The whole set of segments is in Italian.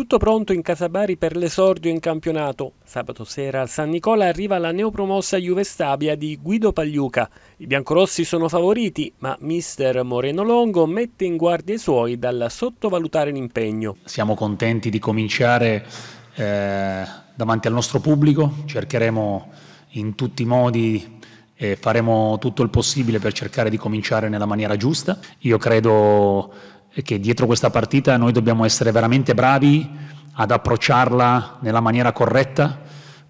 Tutto pronto in Casabari per l'esordio in campionato. Sabato sera al San Nicola arriva la neopromossa Juve Stabia di Guido Pagliuca. I biancorossi sono favoriti, ma mister Moreno Longo mette in guardia i suoi dal sottovalutare l'impegno. Siamo contenti di cominciare eh, davanti al nostro pubblico, cercheremo in tutti i modi e faremo tutto il possibile per cercare di cominciare nella maniera giusta. Io credo che dietro questa partita noi dobbiamo essere veramente bravi ad approcciarla nella maniera corretta,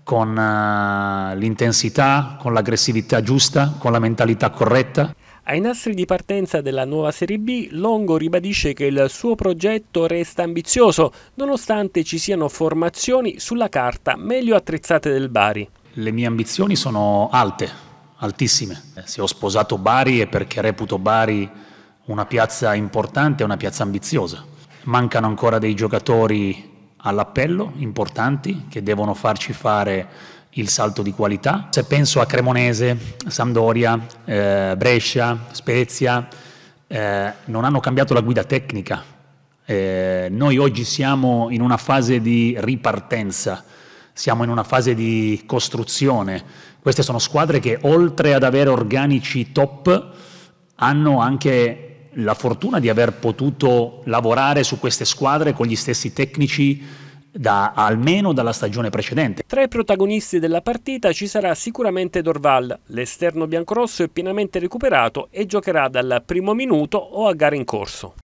con uh, l'intensità, con l'aggressività giusta, con la mentalità corretta. Ai nastri di partenza della nuova Serie B, Longo ribadisce che il suo progetto resta ambizioso, nonostante ci siano formazioni sulla carta meglio attrezzate del Bari. Le mie ambizioni sono alte, altissime. Se ho sposato Bari è perché reputo Bari una piazza importante, una piazza ambiziosa. Mancano ancora dei giocatori all'appello importanti che devono farci fare il salto di qualità. Se penso a Cremonese, Sampdoria, eh, Brescia, Spezia, eh, non hanno cambiato la guida tecnica. Eh, noi oggi siamo in una fase di ripartenza, siamo in una fase di costruzione. Queste sono squadre che oltre ad avere organici top hanno anche la fortuna di aver potuto lavorare su queste squadre con gli stessi tecnici da, almeno dalla stagione precedente. Tra i protagonisti della partita ci sarà sicuramente Dorval. L'esterno biancorosso è pienamente recuperato e giocherà dal primo minuto o a gara in corso.